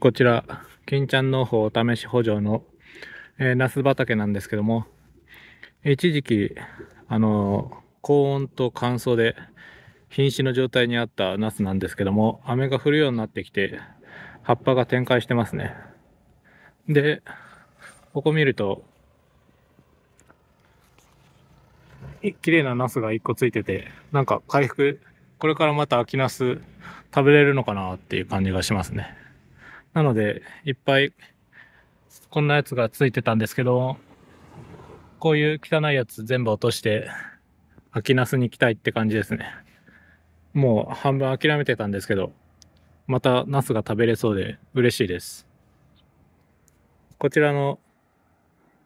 こちら、金ちゃん農法お試し補助の、えー、ナス畑なんですけども、一時期、あのー、高温と乾燥で瀕死の状態にあったナスなんですけども、雨が降るようになってきて、葉っぱが展開してますね。で、ここ見ると、綺麗なナスが1個ついてて、なんか回復、これからまた秋ナス食べれるのかなっていう感じがしますね。なので、いっぱい、こんなやつがついてたんですけど、こういう汚いやつ全部落として、秋ナスに行きたいって感じですね。もう半分諦めてたんですけど、またナスが食べれそうで嬉しいです。こちらの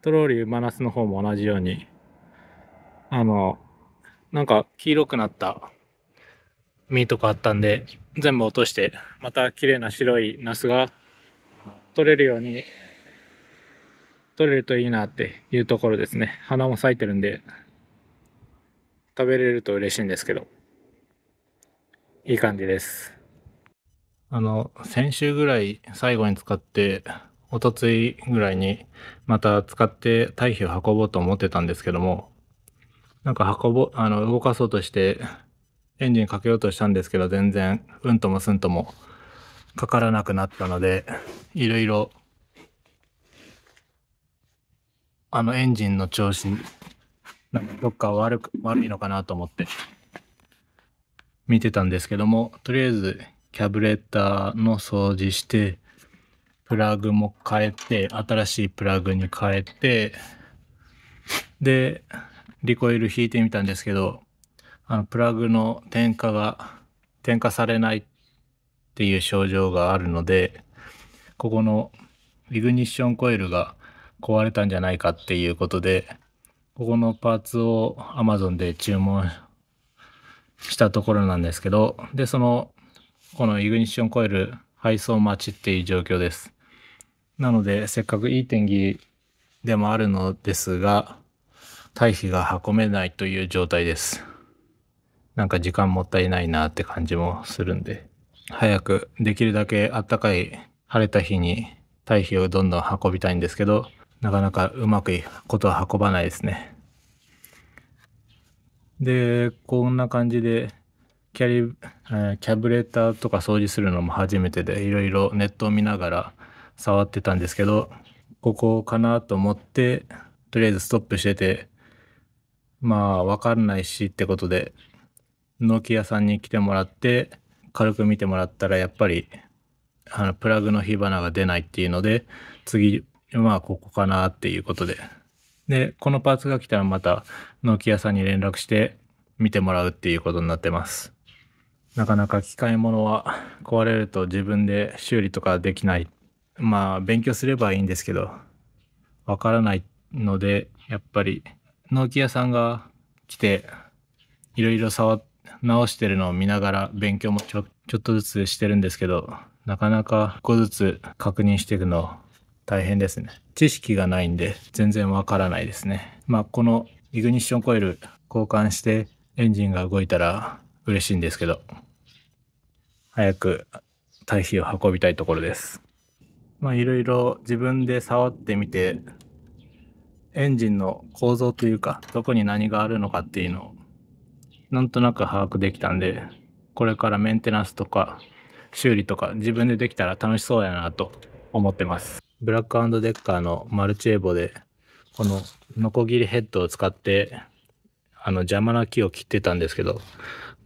トローリーマナスの方も同じように、あの、なんか黄色くなった実とかあったんで、全部落として、また綺麗な白いナスが取れるように、取れるといいなっていうところですね。花も咲いてるんで、食べれると嬉しいんですけど、いい感じです。あの、先週ぐらい最後に使って、おとついぐらいにまた使って堆肥を運ぼうと思ってたんですけども、なんか運ぼ、あの、動かそうとして、エンジンかけようとしたんですけど、全然、うんともすんともかからなくなったので、いろいろ、あのエンジンの調子、なんかどっか悪く、悪いのかなと思って、見てたんですけども、とりあえず、キャブレーターの掃除して、プラグも変えて、新しいプラグに変えて、で、リコイル引いてみたんですけど、あのプラグの点火が点火されないっていう症状があるのでここのイグニッションコイルが壊れたんじゃないかっていうことでここのパーツを Amazon で注文したところなんですけどでそのこのイグニッションコイル配送待ちっていう状況ですなのでせっかくいい天気でもあるのですが堆肥が運べないという状態ですなんか時間もったいないなって感じもするんで、早くできるだけあったかい晴れた日に堆肥をどんどん運びたいんですけど、なかなかうまくいくことは運ばないですね。で、こんな感じで、キャリ、キャブレーターとか掃除するのも初めてで、いろいろネットを見ながら触ってたんですけど、ここかなと思って、とりあえずストップしてて、まあ、わかんないしってことで、納屋さんに来てもらって軽く見てもらったらやっぱりあのプラグの火花が出ないっていうので次まあここかなっていうことででこのパーツが来たらまた納期屋さんに連絡して見てもらうっていうことになってますなかなか機械物は壊れると自分で修理とかできないまあ勉強すればいいんですけどわからないのでやっぱり納期屋さんが来ていろいろ触っ直してるのを見ながら勉強もちょちょっとずつしてるんですけどなかなか1個ずつ確認していくの大変ですね知識がないんで全然わからないですねまあこのイグニッションコイル交換してエンジンが動いたら嬉しいんですけど早く堆肥を運びたいところですまあいろいろ自分で触ってみてエンジンの構造というかどこに何があるのかっていうのをなんとなく把握できたんで、これからメンテナンスとか修理とか自分でできたら楽しそうやなと思ってます。ブラックデッカーのマルチエボで、このノコギリヘッドを使って、あの邪魔な木を切ってたんですけど、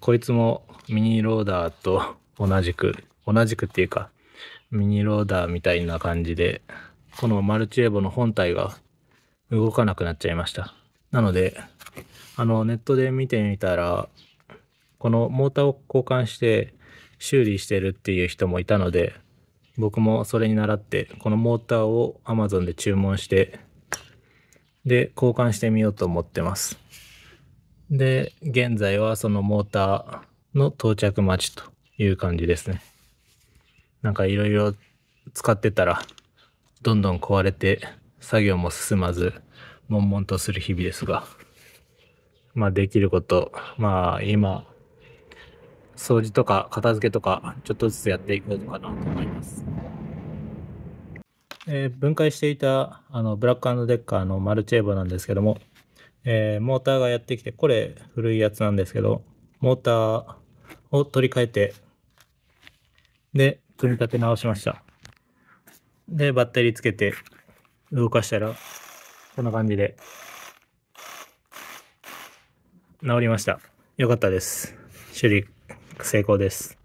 こいつもミニローダーと同じく、同じくっていうか、ミニローダーみたいな感じで、このマルチエボの本体が動かなくなっちゃいました。なので、あのネットで見てみたらこのモーターを交換して修理してるっていう人もいたので僕もそれに倣ってこのモーターを Amazon で注文してで交換してみようと思ってますで現在はそのモーターの到着待ちという感じですねなんかいろいろ使ってたらどんどん壊れて作業も進まず悶々とする日々ですが。まあ、できること、まあ、今、掃除とか片付けとか、ちょっとずつやっていこうかなと思います。えー、分解していたあのブラックデッカーのマルチエボなんですけども、えー、モーターがやってきて、これ古いやつなんですけど、モーターを取り替えて、で、組み立て直しました。で、バッテリーつけて動かしたら、こんな感じで治りました。よかったです。修理成功です。